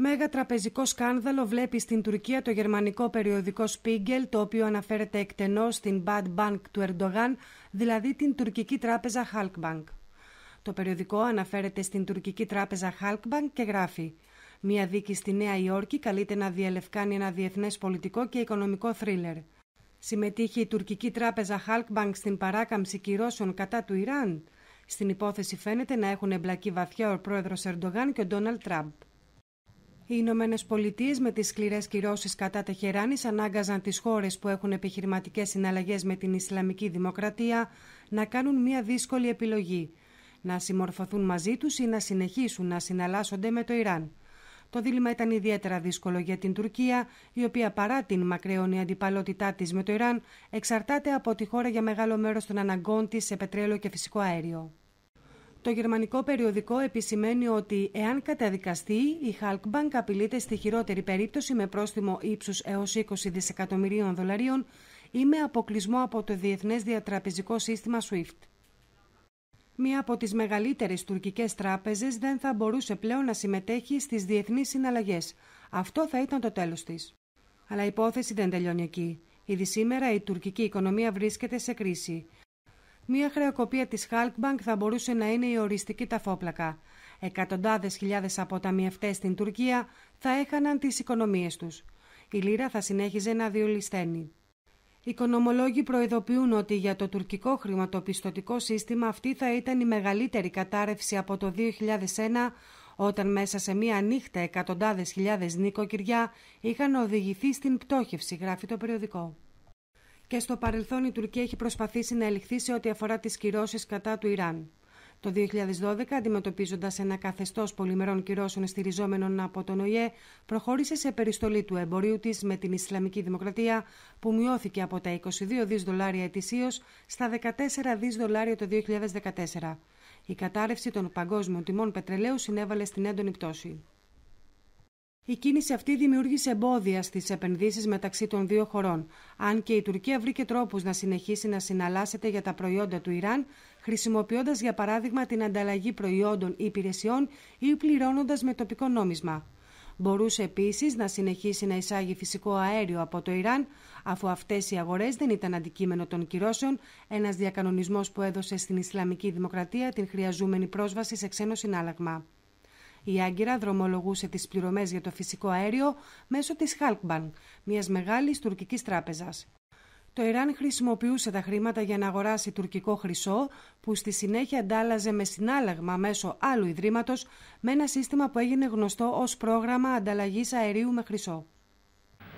Μέγα τραπεζικό σκάνδαλο βλέπει στην Τουρκία το γερμανικό περιοδικό Spiegel, το οποίο αναφέρεται εκτενώς στην Bad Bank του Ερντογάν, δηλαδή την τουρκική τράπεζα Halkbank. Το περιοδικό αναφέρεται στην τουρκική τράπεζα Halkbank και γράφει «Μία δίκη στη Νέα Υόρκη καλείται να διαλευκάνει ένα διεθνές πολιτικό και οικονομικό θρίλερ». Συμμετείχε η τουρκική τράπεζα Halkbank στην παράκαμψη κυρώσεων κατά του Ιράν. Στην υπόθεση φαίνεται να έχουν εμπλακεί βαθιά ο πρόεδρος Ερντογάν και ο Ντόναλτ Τραμπ. Οι Ηνωμένες Πολιτείες με τις σκληρές κυρώσεις κατά Τεχεράνης ανάγκαζαν τις χώρες που έχουν επιχειρηματικές συναλλαγές με την Ισλαμική Δημοκρατία να κάνουν μια δύσκολη επιλογή. Να συμμορφωθούν μαζί τους ή να συνεχίσουν να συναλλάσσονται με το Ιράν. Το δίλημα ήταν ιδιαίτερα δύσκολο για την Τουρκία, η οποία παρά την μακραίωνη αντιπαλότητά της με το Ιράν, εξαρτάται από τη χώρα για μεγάλο μέρος των αναγκών της σε πετρέλαιο και φυσικό αέριο. Το γερμανικό περιοδικό επισημαίνει ότι εάν καταδικαστεί, η Halkbank απειλείται στη χειρότερη περίπτωση με πρόστιμο ύψους έως 20 δισεκατομμυρίων δολαρίων ή με αποκλεισμό από το διεθνές διατραπεζικό σύστημα SWIFT. Μία από τις μεγαλύτερες τουρκικές τράπεζες δεν θα μπορούσε πλέον να συμμετέχει στις διεθνείς συναλλαγές. Αυτό θα ήταν το τέλος της. Αλλά η υπόθεση δεν τελειώνει εκεί. Ήδη σήμερα η τουρκική οικονομία βρίσκεται σε κρίση. Μία χρεοκοπία της Halkbank θα μπορούσε να είναι η οριστική ταφόπλακα. Εκατοντάδες χιλιάδες αποταμιευτές στην Τουρκία θα έχαναν τις οικονομίες τους. Η λίρα θα συνέχιζε να διολυσταίνει. Οι οικονομολόγοι προειδοποιούν ότι για το τουρκικό χρηματοπιστωτικό σύστημα αυτή θα ήταν η μεγαλύτερη κατάρρευση από το 2001 όταν μέσα σε μία νύχτα εκατοντάδες χιλιάδες νοικοκυριά είχαν οδηγηθεί στην πτώχευση, γράφει το περιοδικό. Και στο παρελθόν η Τουρκία έχει προσπαθήσει να ελιχθεί σε ό,τι αφορά τις κυρώσεις κατά του Ιράν. Το 2012, αντιμετωπίζοντας ένα καθεστώς πολυμερών κυρώσεων στηριζόμενων από τον ΟΗΕ, προχώρησε σε περιστολή του εμπορίου της με την Ισλαμική Δημοκρατία, που μειώθηκε από τα 22 δις δολάρια ετησίως στα 14 δις δολάρια το 2014. Η κατάρρευση των παγκόσμιων τιμών πετρελαίου συνέβαλε στην έντονη πτώση. Η κίνηση αυτή δημιούργησε εμπόδια στις επενδύσεις μεταξύ των δύο χωρών. Αν και η Τουρκία βρήκε τρόπους να συνεχίσει να συναλλάσσεται για τα προϊόντα του Ιράν, χρησιμοποιώντας για παράδειγμα την ανταλλαγή προϊόντων ή υπηρεσιών ή πληρώνοντας με τοπικό νόμισμα. Μπορούσε επίσης να συνεχίσει να εισάγει φυσικό αέριο από το Ιράν, αφού αυτές οι αγορές δεν ήταν αντικείμενο των κυρώσεων, ένας διακανονισμός που έδωσε στην Ισλαμική Δημοκρατία την χρειαζόμενη πρόσβαση σε ξένο συνάλλαγμα. Η Άγκυρα δρομολογούσε τις πληρωμές για το φυσικό αέριο μέσω της Halkbank, μιας μεγάλης τουρκικής τράπεζας. Το Ιράν χρησιμοποιούσε τα χρήματα για να αγοράσει τουρκικό χρυσό, που στη συνέχεια αντάλλαζε με συνάλλαγμα μέσω άλλου ιδρύματος με ένα σύστημα που έγινε γνωστό ως πρόγραμμα ανταλλαγής αερίου με χρυσό.